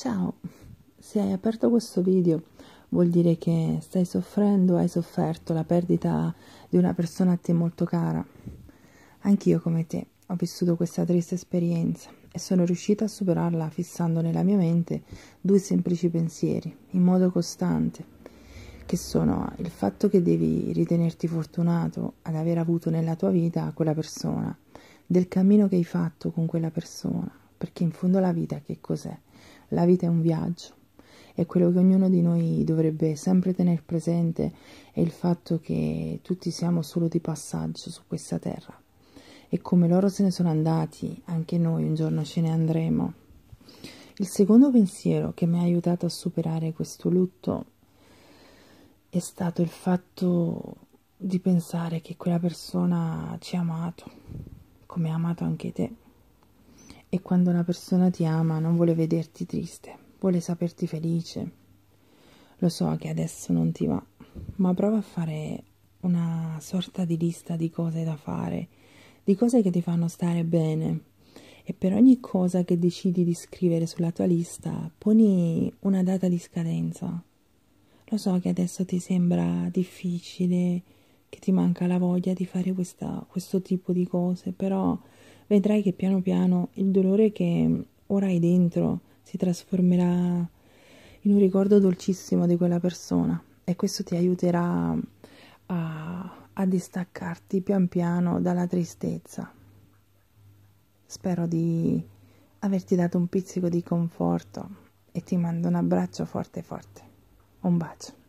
Ciao, se hai aperto questo video vuol dire che stai soffrendo, hai sofferto la perdita di una persona a te molto cara. Anch'io come te ho vissuto questa triste esperienza e sono riuscita a superarla fissando nella mia mente due semplici pensieri, in modo costante, che sono il fatto che devi ritenerti fortunato ad aver avuto nella tua vita quella persona, del cammino che hai fatto con quella persona, perché in fondo la vita che cos'è? La vita è un viaggio e quello che ognuno di noi dovrebbe sempre tenere presente è il fatto che tutti siamo solo di passaggio su questa terra e come loro se ne sono andati, anche noi un giorno ce ne andremo. Il secondo pensiero che mi ha aiutato a superare questo lutto è stato il fatto di pensare che quella persona ci ha amato, come ha amato anche te. E quando una persona ti ama non vuole vederti triste, vuole saperti felice. Lo so che adesso non ti va, ma prova a fare una sorta di lista di cose da fare, di cose che ti fanno stare bene. E per ogni cosa che decidi di scrivere sulla tua lista, poni una data di scadenza. Lo so che adesso ti sembra difficile, che ti manca la voglia di fare questa, questo tipo di cose, però vedrai che piano piano il dolore che ora hai dentro si trasformerà in un ricordo dolcissimo di quella persona e questo ti aiuterà a, a distaccarti pian piano dalla tristezza. Spero di averti dato un pizzico di conforto e ti mando un abbraccio forte forte. Un bacio.